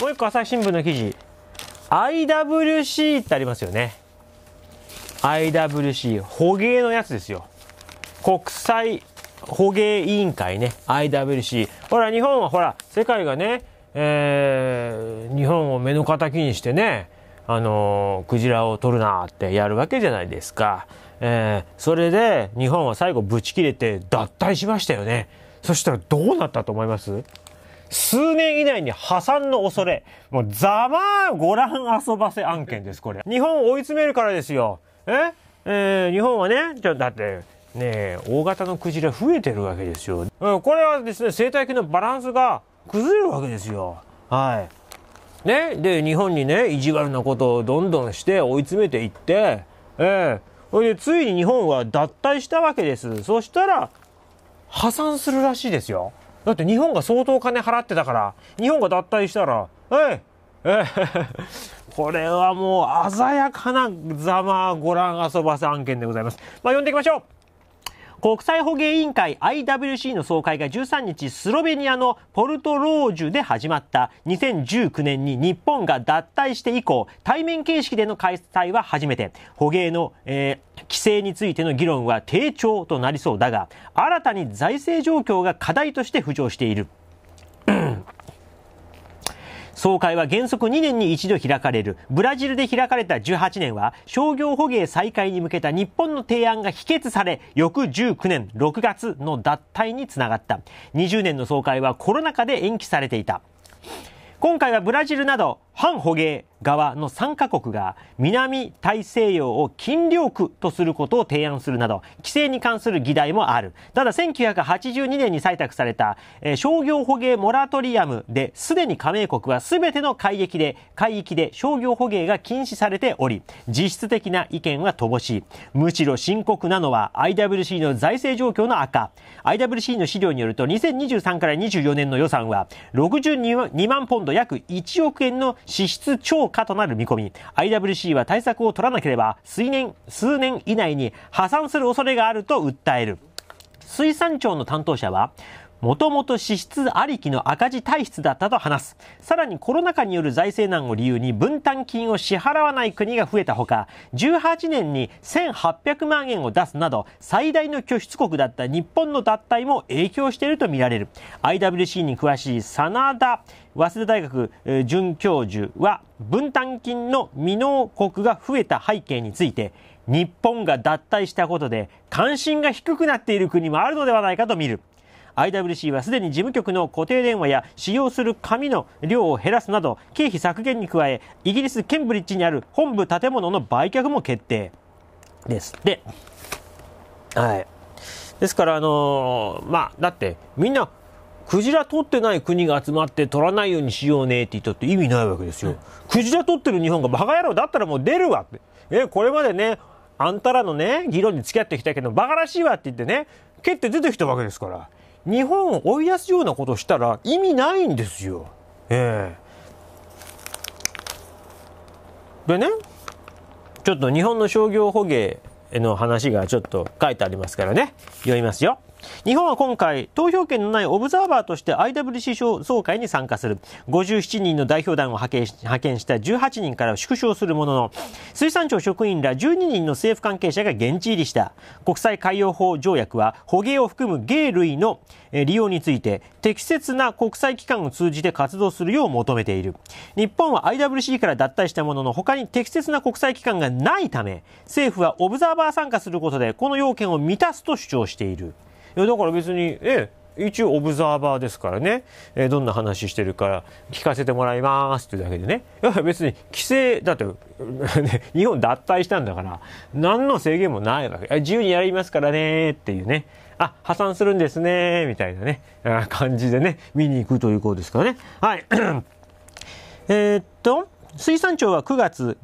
もう一個朝日新聞の記事。IWC ってありますよね。IWC、捕鯨のやつですよ。国際捕鯨委員会ね。IWC。ほら、日本はほら、世界がね、えー、日本を目の敵にしてね、あのー、クジラを取るなってやるわけじゃないですか。えー、それで日本は最後ぶち切れて脱退しましたよね。そしたらどうなったと思います数年以内に破産の恐れ。もう、ざまあご覧遊ばせ案件です、これ。日本を追い詰めるからですよ。ええー、日本はね、ちょ、だって、ね大型のクジラ増えてるわけですよ。うん、これはですね、生態系のバランスが崩れるわけですよ。はい。ね、で、日本にね、意地悪なことをどんどんして追い詰めていって、ええそれで、ついに日本は脱退したわけです。そしたら、破産するらしいですよ。だって日本が相当金払ってたから、日本が脱退したら、えいえ これはもう鮮やかなざまご覧遊ばせ案件でございます。まあ、呼んでいきましょう国際捕鯨委員会 IWC の総会が13日スロベニアのポルトロージュで始まった2019年に日本が脱退して以降対面形式での開催は初めて捕鯨の、えー、規制についての議論は低調となりそうだが新たに財政状況が課題として浮上している。総会は原則2年に一度開かれる。ブラジルで開かれた18年は、商業捕鯨再開に向けた日本の提案が否決され、翌19年6月の脱退につながった。20年の総会はコロナ禍で延期されていた。今回はブラジルなど、反捕鯨側の3カ国が南大西洋を禁漁区とすることを提案するなど規制に関する議題もあるただ1982年に採択された、えー、商業捕鯨モラトリアムですでに加盟国は全ての海域で海域で商業捕鯨が禁止されており実質的な意見は乏しいむしろ深刻なのは IWC の財政状況の悪化 IWC の資料によると2023から24年の予算は62万ポンド約1億円の支出超過となる見込み、IWC は対策を取らなければ、数年、数年以内に破産する恐れがあると訴える。水産庁の担当者は、もともと支出ありきの赤字体質だったと話す。さらにコロナ禍による財政難を理由に分担金を支払わない国が増えたほか、18年に1800万円を出すなど、最大の拠出国だった日本の脱退も影響しているとみられる。IWC に詳しい真田早稲田大学准教授は、分担金の未納国が増えた背景について、日本が脱退したことで関心が低くなっている国もあるのではないかと見る。IWC はすでに事務局の固定電話や使用する紙の量を減らすなど経費削減に加えイギリス・ケンブリッジにある本部建物の売却も決定ですではいですからあのー、まあだってみんなクジラ取ってない国が集まって取らないようにしようねって言ったって意味ないわけですよ、うん、クジラ取ってる日本がバカ野郎だったらもう出るわってえこれまでねあんたらのね議論に付き合ってきたけどバカらしいわって言ってね蹴って出てきたわけですから日本を追い出すようなことしたら意味ないんですよ。ええー、でねちょっと日本の商業捕鯨の話がちょっと書いてありますからね読みますよ。日本は今回、投票権のないオブザーバーとして IWC 総会に参加する。57人の代表団を派遣派遣した18人から縮小するものの、水産庁職員ら12人の政府関係者が現地入りした。国際海洋法条約は、捕鯨を含む鯨類の利用について、適切な国際機関を通じて活動するよう求めている。日本は IWC から脱退したものの、他に適切な国際機関がないため、政府はオブザーバー参加することで、この要件を満たすと主張している。いやだから別に、ええ、一応オブザーバーですからね、えどんな話してるから聞かせてもらいますってだけでね。いや別に規制、だって、日本脱退したんだから、何の制限もないわけ。自由にやりますからねっていうね。あ、破産するんですねみたいなね、感じでね、見に行くということですからね。はい。えっと、水産庁は9月、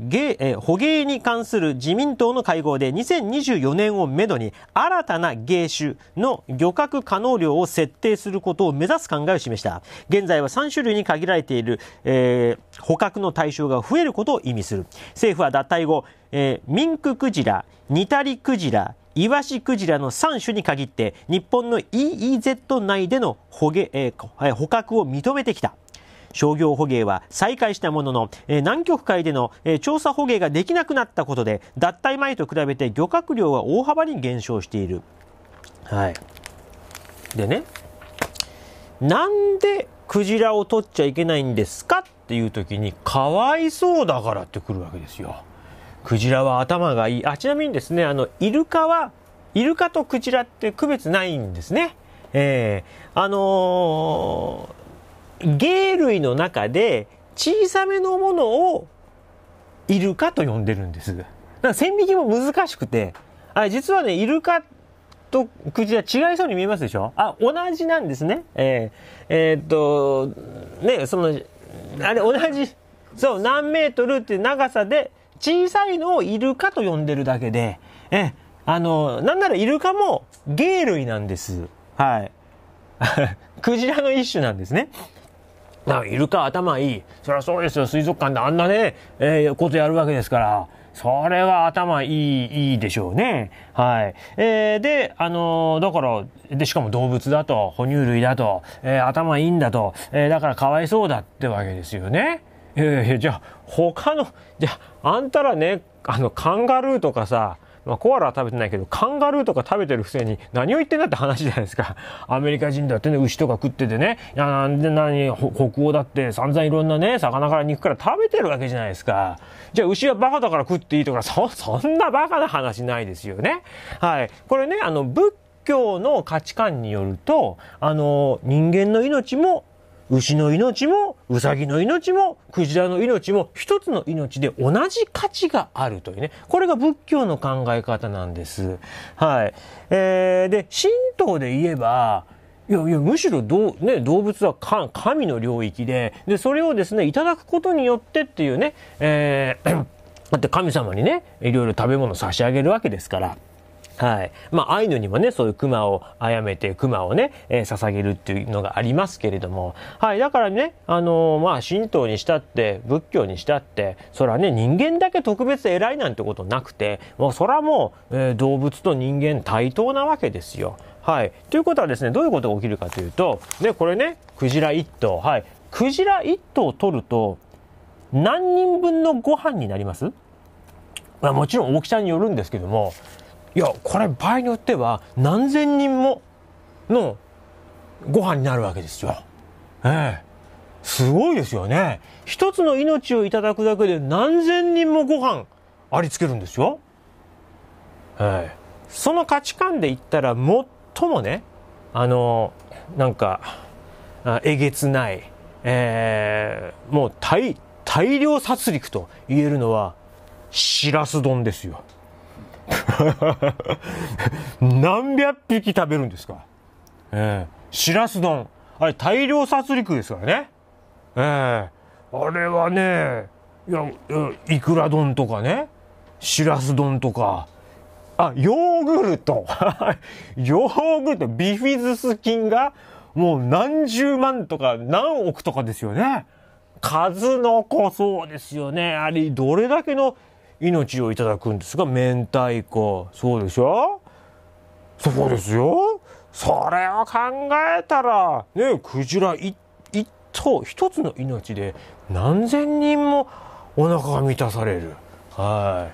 捕鯨に関する自民党の会合で2024年をめどに新たな芸種の漁獲可能量を設定することを目指す考えを示した。現在は3種類に限られている、えー、捕獲の対象が増えることを意味する。政府は脱退後、えー、ミンククジラ、ニタリクジラ、イワシクジラの3種に限って日本の EEZ 内での捕,、えー、捕獲を認めてきた。商業捕鯨は再開したものの、え南極海での、え調査捕鯨ができなくなったことで、脱退前と比べて漁獲量は大幅に減少している。はい。でね、なんでクジラを取っちゃいけないんですかっていう時に、かわいそうだからってくるわけですよ。クジラは頭がいい。あ、ちなみにですね、あの、イルカは、イルカとクジラって区別ないんですね。ええー、あのー芸類の中で小さめのものをイルカと呼んでるんです。だから線引きも難しくて、あ実はね、イルカとクジラ違いそうに見えますでしょあ、同じなんですね。えー、えー、っと、ね、その、あれ同じ、そう、何メートルって長さで小さいのをイルカと呼んでるだけで、えー、あの、なんならイルカも芸類なんです。はい。クジラの一種なんですね。なイルカ頭いい。そりゃそうですよ、水族館であんなね、えー、ことやるわけですから。それは頭いい、いいでしょうね。はい。えー、で、あのー、だから、で、しかも動物だと、哺乳類だと、えー、頭いいんだと、えー、だからかわいそうだってわけですよね。いやいやじゃあ、他の、じゃあ、あんたらね、あの、カンガルーとかさ、まあ、コアラは食べてないけど、カンガルーとか食べてるくせに何を言ってんだって話じゃないですか。アメリカ人だってね、牛とか食っててね、いや、なんで何、北欧だって散々いろんなね、魚から肉から食べてるわけじゃないですか。じゃあ牛はバカだから食っていいとか、そ、そんなバカな話ないですよね。はい。これね、あの、仏教の価値観によると、あの、人間の命も牛の命も、ウサギの命も、クジラの命も、一つの命で同じ価値があるというね。これが仏教の考え方なんです。はい。えー、で、神道で言えば、いやいや、むしろどう、ね、動物は神の領域で、で、それをですね、いただくことによってっていうね、えー、だって神様にね、いろいろ食べ物差し上げるわけですから。はい。まあ、アイヌにもね、そういう熊を殺めて、熊をね、えー、捧げるっていうのがありますけれども、はい。だからね、あのー、まあ、神道にしたって、仏教にしたって、そらね、人間だけ特別偉いなんてことなくて、もうそらもう、えー、動物と人間対等なわけですよ。はい。ということはですね、どういうことが起きるかというと、ね、これね、クジラ1頭、はい。クジラ1頭を取ると、何人分のご飯になりますまあ、もちろん大きさによるんですけども、いやこれ場合によっては何千人ものご飯になるわけですよ。ええすごいですよね。一つの命をいただくだけで何千人もご飯ありつけるんですよ。ええその価値観で言ったら最もね、あの、なんか、えげつない、ええ、もう大、大量殺戮と言えるのは、しらす丼ですよ。何百匹食べるんですか。ええー、しらす丼。あれ、大量殺戮ですからね。ええー、あれはね、いや、いくら丼とかね、しらす丼とか、あ、ヨーグルト。ヨーグルト、ビフィズス菌が、もう何十万とか何億とかですよね。数の子そうですよね。あれ、どれだけの命をいただくんですが、明太子。そうでしょそうですよ。それを考えたら、ね、クジラ一頭、一つの命で何千人もお腹が満たされる。は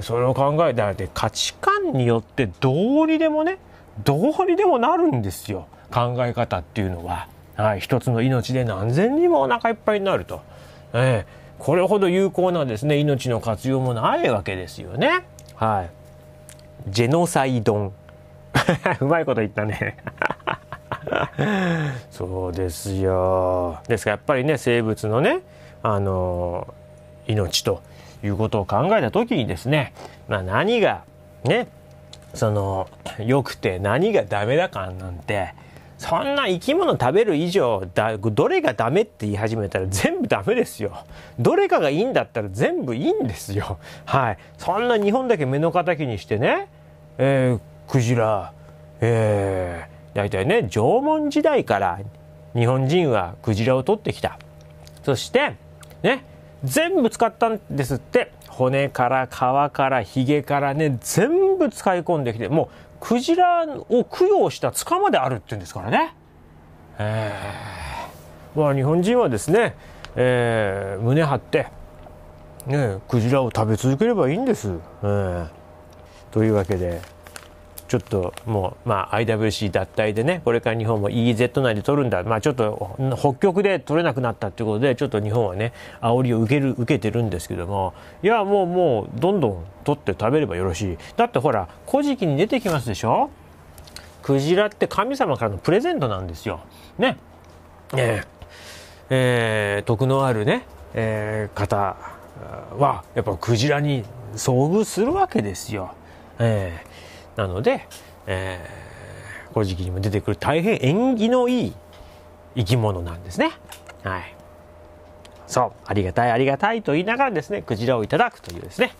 い。それを考えたらて価値観によってどうにでもね、どうにでもなるんですよ。考え方っていうのは。はい。一つの命で何千人もお腹いっぱいになると。ええーこれほど有効なですね命の活用もないわけですよね。はい、ジェノサイドン うまいこと言ったね そうですよ。ですからやっぱりね生物のねあの命ということを考えた時にですね、まあ、何がねその良くて何がダメだかなんてそんな生き物食べる以上だどれがダメって言い始めたら 全部ダメですよどれかがいいんだったら全部いいんですよはいそんな日本だけ目の敵にしてねえー、クジラえー、大体ね縄文時代から日本人はクジラを取ってきたそしてね全部使ったんですって骨から皮からヒゲからね全部使い込んできてもうクジラを供養した塚まであるって言うんですからね。えー、まあ日本人はですね、えー、胸張って、ね、クジラを食べ続ければいいんです。えー、というわけで。ちょっともう、まあ、IWC 脱退でね、これから日本も EEZ 内で取るんだ、まあ、ちょっと北極で取れなくなったということで、ちょっと日本はね、煽りを受ける受けてるんですけども、いや、もう、もう、どんどん取って食べればよろしい。だってほら、古事記に出てきますでしょクジラって神様からのプレゼントなんですよ。ね。えー、えー、徳のあるね、えー、方は、やっぱクジラに遭遇するわけですよ。えーなので、えー、古事記にも出てくる大変縁起のいい生き物なんですね。はい。そう、ありがたいありがたいと言いながらですね、クジラをいただくというですね、